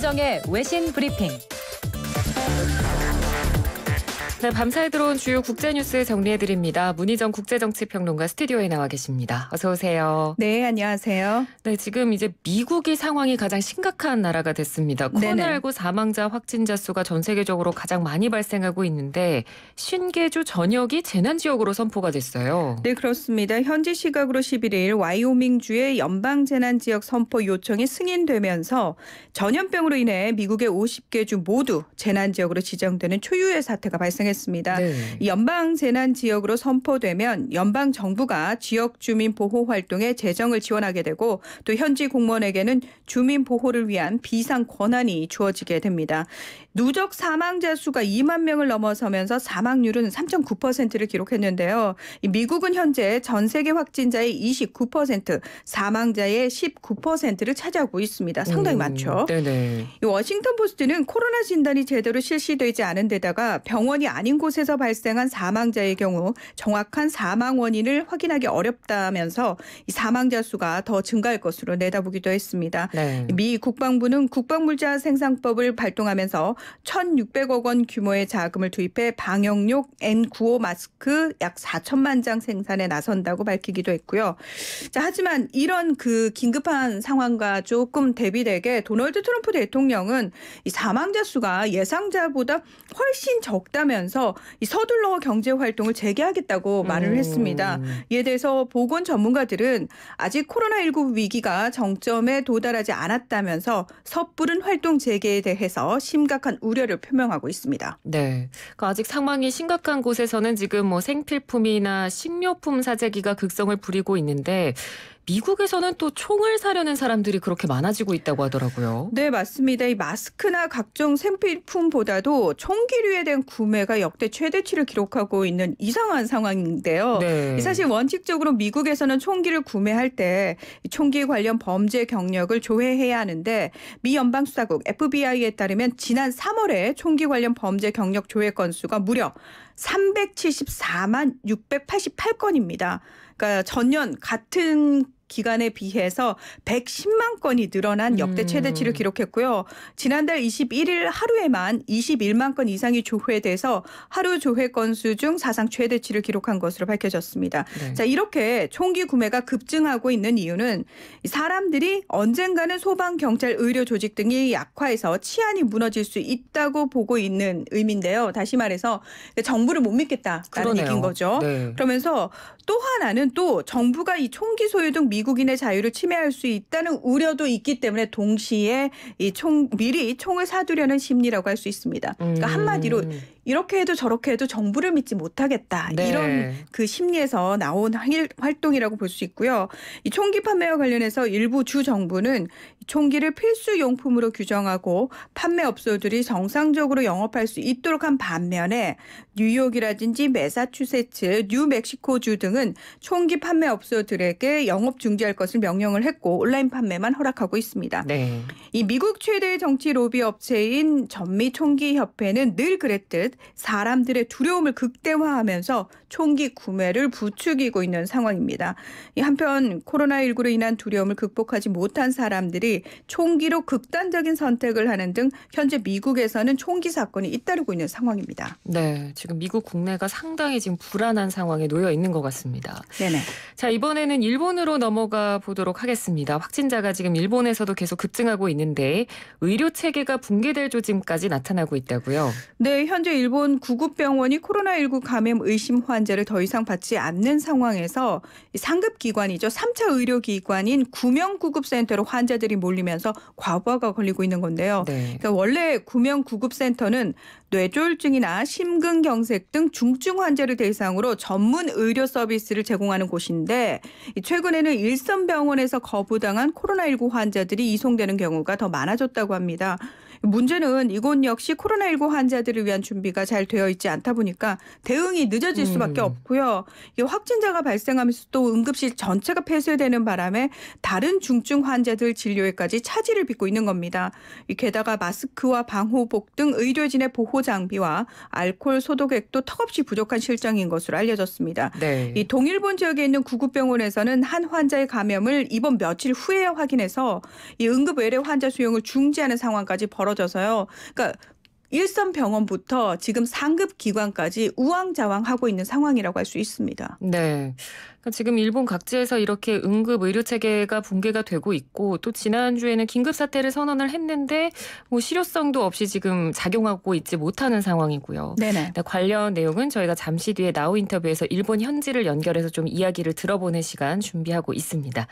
이정의 외신 브리핑. 네, 밤사이 들어온 주요 국제 뉴스 정리해 드립니다. 문희정 국제정치평론가 스튜디오에 나와 계십니다. 어서 오세요. 네, 안녕하세요. 네, 지금 이제 미국이 상황이 가장 심각한 나라가 됐습니다. 코로나19 사망자 확진자 수가 전 세계적으로 가장 많이 발생하고 있는데 신계주 전역이 재난 지역으로 선포가 됐어요. 네, 그렇습니다. 현지 시각으로 11일 와이오밍 주의 연방 재난 지역 선포 요청이 승인되면서 전염병으로 인해 미국의 50개 주 모두 재난 지역으로 지정되는 초유의 사태가 발생했습니다. 발령했습니다. 네. 연방 재난 지역으로 선포되면 연방 정부가 지역 주민 보호 활동에 재정을 지원하게 되고 또 현지 공무원에게는 주민 보호를 위한 비상 권한이 주어지게 됩니다. 누적 사망자 수가 2만 명을 넘어서면서 사망률은 3.9%를 기록했는데요. 미국은 현재 전 세계 확진자의 29%, 사망자의 19%를 차지하고 있습니다. 상당히 음, 많죠. 네네. 워싱턴 포스트는 코로나 진단이 제대로 실시되지 않은 데다가 병원이 아닌 곳에서 발생한 사망자의 경우 정확한 사망 원인을 확인하기 어렵다면서 이 사망자 수가 더 증가할 것으로 내다보기도 했습니다. 네. 미 국방부는 국방물자 생산법을 발동하면서 1,600억 원 규모의 자금을 투입해 방역용 N95 마스크 약 4천만 장 생산에 나선다고 밝히기도 했고요. 자, 하지만 이런 그 긴급한 상황과 조금 대비되게 도널드 트럼프 대통령은 이 사망자 수가 예상자보다 훨씬 적다면서 하면서 이 서둘러 경제 활동을 재개하겠다고 말을 음. 했습니다. 이에 대해서 보건 전문가들은 아직 코로나19 위기가 정점에 도달하지 않았다면서 섣부른 활동 재개에 대해서 심각한 우려를 표명하고 있습니다. 네. 그러니까 아직 상황이 심각한 곳에서는 지금 뭐 생필품이나 식료품 사재기가 극성을 부리고 있는데 미국에서는 또 총을 사려는 사람들이 그렇게 많아지고 있다고 하더라고요. 네, 맞습니다. 이 마스크나 각종 생필품보다도 총기류에 대한 구매가 역대 최대치를 기록하고 있는 이상한 상황인데요. 네. 사실 원칙적으로 미국에서는 총기를 구매할 때 총기 관련 범죄 경력을 조회해야 하는데 미 연방 수사국 FBI에 따르면 지난 3월에 총기 관련 범죄 경력 조회 건수가 무려 374만 688건입니다. 그러니까 전년 같은 기간에 비해서 110만 건이 늘어난 역대 최대치를 음. 기록했고요. 지난달 21일 하루에만 21만 건 이상이 조회돼서 하루 조회 건수 중 사상 최대치를 기록한 것으로 밝혀졌습니다. 네. 자, 이렇게 총기 구매가 급증하고 있는 이유는 사람들이 언젠가는 소방, 경찰, 의료 조직 등이 약화해서 치안이 무너질 수 있다고 보고 있는 의미인데요. 다시 말해서 정부를 못 믿겠다라는 그러네요. 얘기인 거죠. 네. 그러면서 또 하나는 또 정부가 이 총기 소유 등 미, 미국인의 자유를 침해할 수 있다는 우려도 있기 때문에 동시에 이 총 미리 총을 사두려는 심리라고 할 수 있습니다. 그러니까 음. 한마디로 이렇게 해도 저렇게 해도 정부를 믿지 못하겠다 네. 이런 그 심리에서 나온 활동이라고 볼 수 있고요. 이 총기 판매와 관련해서 일부 주 정부는 총기를 필수 용품으로 규정하고 판매 업소들이 정상적으로 영업할 수 있도록 한 반면에 뉴욕이라든지 매사추세츠, 뉴멕시코주 등은 총기 판매 업소들에게 영업 중지할 것을 명령을 했고 온라인 판매만 허락하고 있습니다. 네. 이 미국 최대 의 정치 로비 업체인 전미 총기 협회는 늘 그랬듯 사람들의 두려움을 극대화하면서 총기 구매를 부추기고 있는 상황입니다. 한편 코로나19로 인한 두려움을 극복하지 못한 사람들이 총기로 극단적인 선택을 하는 등 현재 미국에서는 총기 사건이 잇따르고 있는 상황입니다. 네, 지금 미국 국내가 상당히 지금 불안한 상황에 놓여 있는 것 같습니다. 네네. 자 이번에는 일본으로 넘어가 보도록 하겠습니다. 확진자가 지금 일본에서도 계속 급증하고 있는데 의료 체계가 붕괴될 조짐까지 나타나고 있다고요. 네, 현재 일본 구급병원이 코로나19 감염 의심 환자를 더 이상 받지 않는 상황에서 상급기관이죠. 3차 의료기관인 구명구급센터로 환자들이 몰리면서 과부하가 걸리고 있는 건데요. 네. 그러니까 원래 구명구급센터는 뇌졸중이나 심근경색 등 중증 환자를 대상으로 전문 의료 서비스를 제공하는 곳인데 최근에는 일선 병원에서 거부당한 코로나19 환자들이 이송되는 경우가 더 많아졌다고 합니다. 문제는 이곳 역시 코로나19 환자들을 위한 준비가 잘 되어 있지 않다 보니까 대응이 늦어질 음. 수밖에 음. 없고요. 확진자가 발생하면서 또 응급실 전체가 폐쇄되는 바람에 다른 중증 환자들 진료에까지 차질을 빚고 있는 겁니다. 게다가 마스크와 방호복 등 의료진의 보호 보호 장비와 알코올 소독액도 턱없이 부족한 실정인 것으로 알려졌습니다. 네. 이 동일본 지역에 있는 구급병원에서는 한 환자의 감염을 입원 며칠 후에 확인해서 이 응급 외래 환자 수용을 중지하는 상황까지 벌어져서요. 그러니까 일선 병원부터 지금 상급 기관까지 우왕좌왕하고 있는 상황이라고 할 수 있습니다. 네. 그러니까 지금 일본 각지에서 이렇게 응급 의료 체계가 붕괴가 되고 있고 또 지난주에는 긴급 사태를 선언을 했는데 뭐 실효성도 없이 지금 작용하고 있지 못하는 상황이고요. 네네. 관련 내용은 저희가 잠시 뒤에 나우 인터뷰에서 일본 현지를 연결해서 좀 이야기를 들어보는 시간 준비하고 있습니다.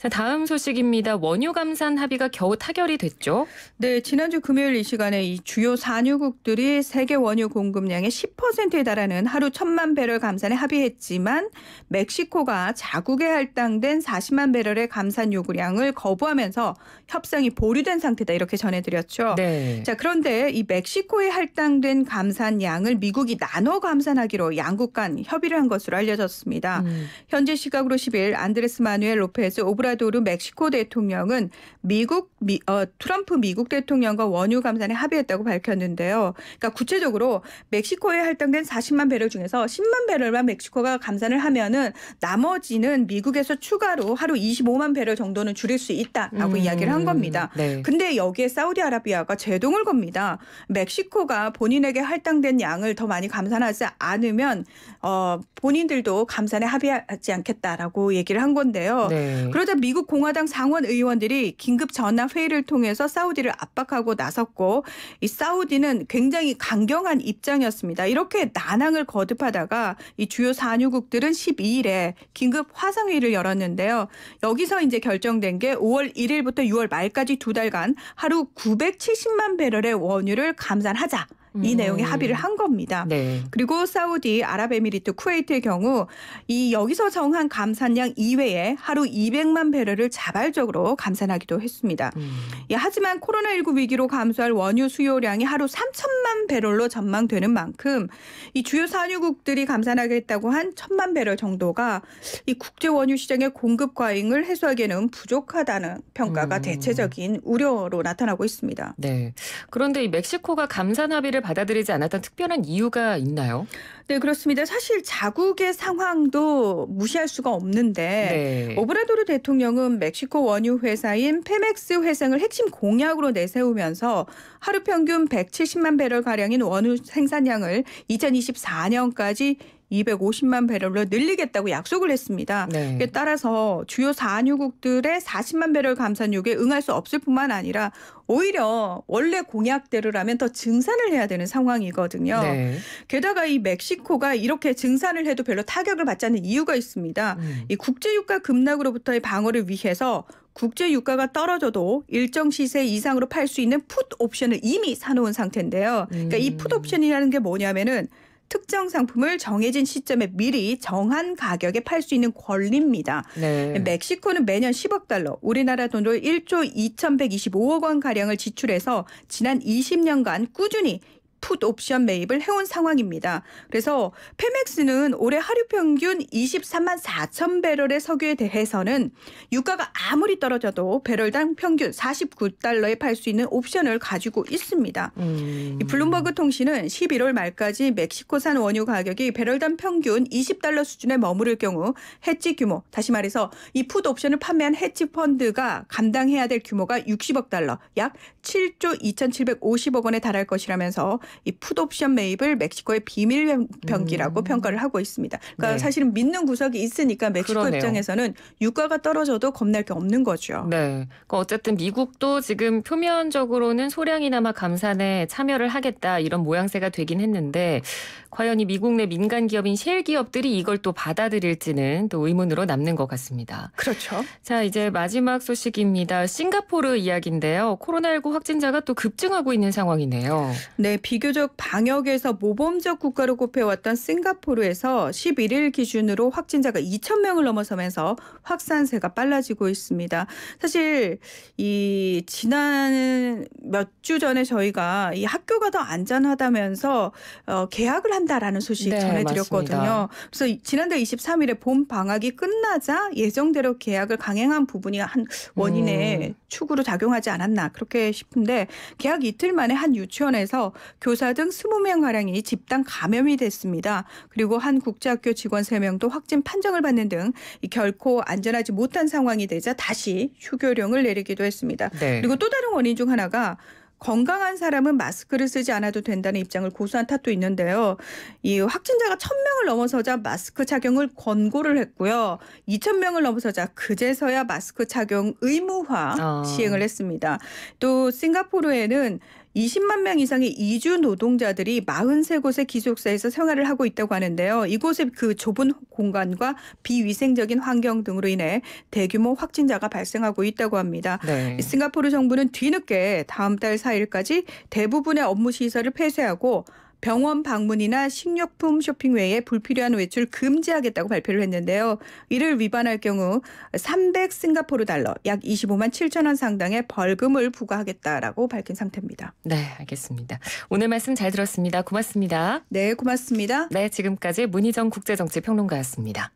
자, 다음 소식입니다. 원유 감산 합의가 겨우 타결이 됐죠? 네, 지난주 금요일 이 시간에 이 주요 산유국들이 세계 원유 공급량의 10%에 달하는 하루 1천만 배럴 감산에 합의했지만 멕시코가 자국에 할당된 40만 배럴의 감산 요구량을 거부하면서 협상이 보류된 상태다 이렇게 전해드렸죠. 네. 자, 그런데 이 멕시코에 할당된 감산량을 미국이 나눠 감산하기로 양국 간 협의를 한 것으로 알려졌습니다. 음. 현재 시각으로 10일 안드레스 마누엘 로페스 오브라 오브라도르 멕시코 대통령은 미국 미, 어, 트럼프 미국 대통령과 원유 감산에 합의했다고 밝혔는데요. 그러니까 구체적으로 멕시코에 할당된 40만 배럴 중에서 10만 배럴만 멕시코가 감산을 하면은 나머지는 미국에서 추가로 하루 25만 배럴 정도는 줄일 수 있다라고 음, 이야기를 한 겁니다. 네. 근데 여기에 사우디아라비아가 제동을 겁니다. 멕시코가 본인에게 할당된 양을 더 많이 감산하지 않으면 어, 본인들도 감산에 합의하지 않겠다라고 얘기를 한 건데요. 네. 그러자 미국 공화당 상원 의원들이 긴급 전화 회의를 통해서 사우디를 압박하고 나섰고 이 사우디는 굉장히 강경한 입장이었습니다. 이렇게 난항을 거듭하다가 이 주요 산유국들은 12일에 긴급 화상회의를 열었는데요. 여기서 이제 결정된 게 5월 1일부터 6월 말까지 두 달간 하루 970만 배럴의 원유를 감산하자. 이 음. 내용에 합의를 한 겁니다. 네. 그리고 사우디 아랍에미리트 쿠웨이트의 경우 이 여기서 정한 감산량 이외에 하루 200만 배럴을 자발적으로 감산하기도 했습니다. 음. 예, 하지만 코로나19 위기로 감소할 원유 수요량이 하루 3천만 배럴로 전망되는 만큼 이 주요 산유국들이 감산하겠다고 한 천만 배럴 정도가 이 국제 원유 시장의 공급 과잉을 해소하기에는 부족하다는 평가가 음. 대체적인 우려로 나타나고 있습니다. 네. 그런데 이 멕시코가 감산 합의를 받아들이지 않았던 특별한 이유가 있나요? 네, 그렇습니다. 사실 자국의 상황도 무시할 수가 없는데 네. 오브라도르 대통령은 멕시코 원유 회사인 페맥스 회생을 핵심 공약으로 내세우면서 하루 평균 170만 배럴 가량인 원유 생산량을 2024년까지 250만 배럴로 늘리겠다고 약속을 했습니다. 네. 따라서 주요 산유국들의 40만 배럴 감산 요구에 응할 수 없을 뿐만 아니라 오히려 원래 공약대로라면 더 증산을 해야 되는 상황이거든요. 네. 게다가 이 멕시코가 이렇게 증산을 해도 별로 타격을 받지 않는 이유가 있습니다. 음. 이 국제유가 급락으로부터의 방어를 위해서 국제 유가가 떨어져도 일정 시세 이상으로 팔 수 있는 풋 옵션을 이미 사놓은 상태인데요. 그러니까 이풋 옵션이라는 음. 게 뭐냐면은 특정 상품을 정해진 시점에 미리 정한 가격에 팔 수 있는 권리입니다. 네. 멕시코는 매년 10억 달러, 우리나라 돈으로 1조 2,125억 원 가량을 지출해서 지난 20년간 꾸준히 풋 옵션 매입을 해온 상황입니다. 그래서 페맥스는 올해 하루 평균 23만 4천 배럴의 석유에 대해서는 유가가 아무리 떨어져도 배럴당 평균 49달러에 팔 수 있는 옵션을 가지고 있습니다. 음. 블룸버그 통신은 11월 말까지 멕시코산 원유 가격이 배럴당 평균 20달러 수준에 머무를 경우 해지 규모, 다시 말해서 이 풋 옵션을 판매한 해지 펀드가 감당해야 될 규모가 60억 달러, 약 7조 2,750억 원에 달할 것이라면서 이드옵션 매입을 멕시코의 비밀 병기라고 음. 평가를 하고 있습니다. 그러니까 네. 사실은 믿는 구석이 있으니까 멕시코 그러네요. 입장에서는 유가가 떨어져도 겁날 게 없는 거죠. 네. 그러니까 어쨌든 미국도 지금 표면적으로는 소량이나마 감산에 참여를 하겠다 이런 모양새가 되긴 했는데 과연 이 미국 내 민간 기업인 쉘 기업들이 이걸 또 받아들일지는 또 의문으로 남는 것 같습니다. 그렇죠. 자 이제 마지막 소식입니다. 싱가포르 이야기인데요. 코로나19 확진자가 또 급증하고 있는 상황이네요. 네, 비 비교적 방역에서 모범적 국가로 꼽혀왔던 싱가포르에서 11일 기준으로 확진자가 2천 명을 넘어서면서 확산세가 빨라지고 있습니다. 사실 이 지난 몇 주 전에 저희가 이 학교가 더 안전하다면서 어, 개학을 한다라는 소식 네, 전해드렸거든요. 맞습니다. 그래서 지난달 23일에 봄 방학이 끝나자 예정대로 개학을 강행한 부분이 한 원인의 음. 축으로 작용하지 않았나 그렇게 싶은데 개학 이틀 만에 한 유치원에서 교사 등 20명 가량이 집단 감염이 됐습니다. 그리고 한 국제학교 직원 3명도 확진 판정을 받는 등 결코 안전하지 못한 상황이 되자 다시 휴교령을 내리기도 했습니다. 네. 그리고 또 다른 원인 중 하나가 건강한 사람은 마스크를 쓰지 않아도 된다는 입장을 고수한 탓도 있는데요. 이 확진자가 1000명을 넘어서자 마스크 착용을 권고를 했고요. 2000명을 넘어서자 그제서야 마스크 착용 의무화 어. 시행을 했습니다. 또 싱가포르에는 20만 명 이상의 이주 노동자들이 43곳의 기숙사에서 생활을 하고 있다고 하는데요. 이곳의 그 좁은 공간과 비위생적인 환경 등으로 인해 대규모 확진자가 발생하고 있다고 합니다. 네. 싱가포르 정부는 뒤늦게 다음 달 4일까지 대부분의 업무 시설을 폐쇄하고 병원 방문이나 식료품 쇼핑 외에 불필요한 외출 금지하겠다고 발표를 했는데요. 이를 위반할 경우 300 싱가포르 달러 약 25만 7천 원 상당의 벌금을 부과하겠다라고 밝힌 상태입니다. 네, 알겠습니다. 오늘 말씀 잘 들었습니다. 고맙습니다. 네, 고맙습니다. 네, 지금까지 문희정 국제정치평론가였습니다.